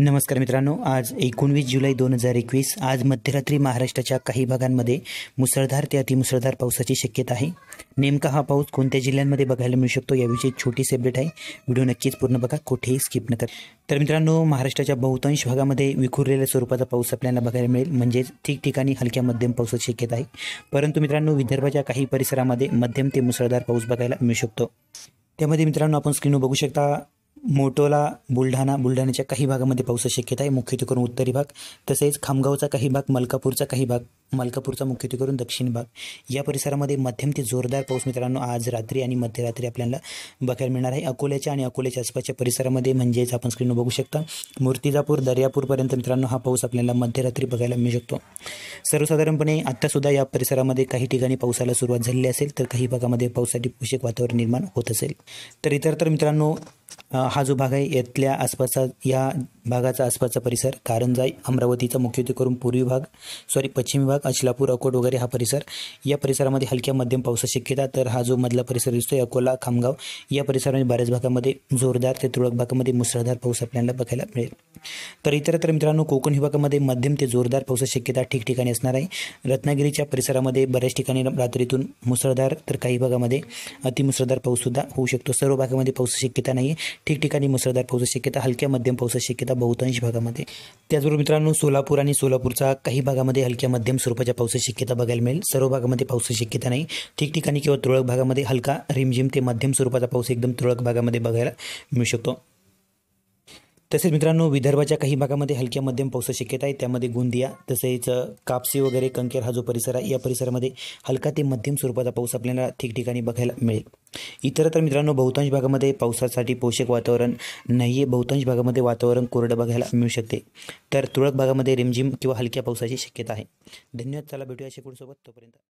नमस्कार मित्रांनो आज एकोणवीस जुलै दोन हजार एकवीस आज मध्यरात्री महाराष्ट्राच्या काही भागांमध्ये मुसळधार ते अतिमुसळधार पावसाची शक्यता आहे नेमका हा पाऊस कोणत्या जिल्ह्यांमध्ये बघायला मिळू शकतो याविषयी छोटी अपडेट आहे व्हिडिओ नक्कीच पूर्ण बघा कुठेही स्किप न कर तर मित्रांनो महाराष्ट्राच्या बहुतांश भागामध्ये विखुरलेल्या स्वरूपाचा पाऊस आपल्याला बघायला मिळेल म्हणजेच ठिकठिकाणी हलक्या मध्यम पावसाची शक्यता आहे परंतु मित्रांनो विदर्भाच्या काही परिसरामध्ये मध्यम ते मुसळधार पाऊस बघायला मिळू शकतो त्यामध्ये मित्रांनो आपण स्क्रीनवर बघू शकता मोटोला बुलढाणा बुलढाण्याच्या काही भागामध्ये पावसाची शक्यता आहे मुख्यत्वे करून उत्तरी भाग तसेच खामगावचा काही भाग मलकापूरचा काही भाग मलकापूरचा मुख्यत्वे करून दक्षिण भाग या परिसरामध्ये मध्यम ते जोरदार पाऊस मित्रांनो आज रात्री आणि मध्यरात्री आपल्याला बघायला मिळणार आहे अकोल्याच्या आणि अकोल्याच्या आसपासच्या परिसरामध्ये म्हणजेच आपण स्क्रीनवर बघू शकता मूर्तिजापूर दर्यापूरपर्यंत मित्रांनो हा पाऊस आपल्याला मध्यरात्री बघायला मिळू शकतो सर्वसाधारणपणे आत्तासुद्धा या परिसरामध्ये काही ठिकाणी पावसाला सुरुवात झालेली असेल तर काही भागामध्ये पावसासाठी पोषक वातावरण निर्माण होत असेल तर इतर तर मित्रांनो हा जो भाग आहे यातल्या आसपासचा या भागाचा आसपासचा परिसर कारंजाई अमरावतीचा मुख्यत्वे करून पूर्वी भाग सॉरी पश्चिमी भाग अचलापूर अकोट वगैरे हा परिसर या परिसरामध्ये हलक्या मध्यम पावसाची शक्यता तर हा जो मधला परिसर दिसतो अकोला खामगाव या परिसरामध्ये बऱ्याच भागामध्ये जोरदार ते तुरळक भागामध्ये मुसळधार पाऊस आपल्याला बघायला मिळेल तर इतरत्र मित्रांनो कोकण विभागामध्ये मध्यम ते जोरदार पावसाची शक्यता ठिकठिकाणी असणार आहे रत्नागिरीच्या परिसरामध्ये बऱ्याच ठिकाणी रात्रीतून मुसळधार तर काही भागामध्ये अतिमुसळधार पाऊससुद्धा होऊ शकतो सर्व भागामध्ये पावसाची शक्यता नाही आहे ठिकठिकाणी मुसळधार पावसाची शक्यता हलक्या मध्यम पावसाची शक्यता बहुतांश भागामध्ये त्याचबरोबर मित्रांनो सोलापूर आणि सोलापूरचा काही भागामध्ये हलक्या मध्यम स्वरूपाच्या पावसाची शक्यता बघायला मिळेल सर्व भागामध्ये पावसाची शक्यता नाही ठिकठिकाणी किंवा तुरळक भागामध्ये हलका रिमझिम ते मध्यम स्वरूपाचा पाऊस एकदम तुरळक भागामध्ये बघायला मिळू शकतो तसेच मित्रांनो विदर्भाच्या काही भागामध्ये हलक्या मध्यम पाऊस शक्यता आहे त्यामध्ये गोंदिया तसेच कापसी वगैरे कंकेर हा जो परिसर आहे या परिसरामध्ये हलका ते मध्यम स्वरूपाचा पाऊस आपल्याला ठिकठिकाणी बघायला मिळेल इतर तर मित्रांनो बहुतांश भागामध्ये पावसासाठी पोषक वातावरण नाही आहे बहुतांश भागामध्ये वातावरण कोरडं बघायला मिळू शकते तर तुरळक भागामध्ये रिमझिम किंवा हलक्या पावसाची शक्यता आहे धन्यवाद चला भेटूया शेकडूसोबत तोपर्यंत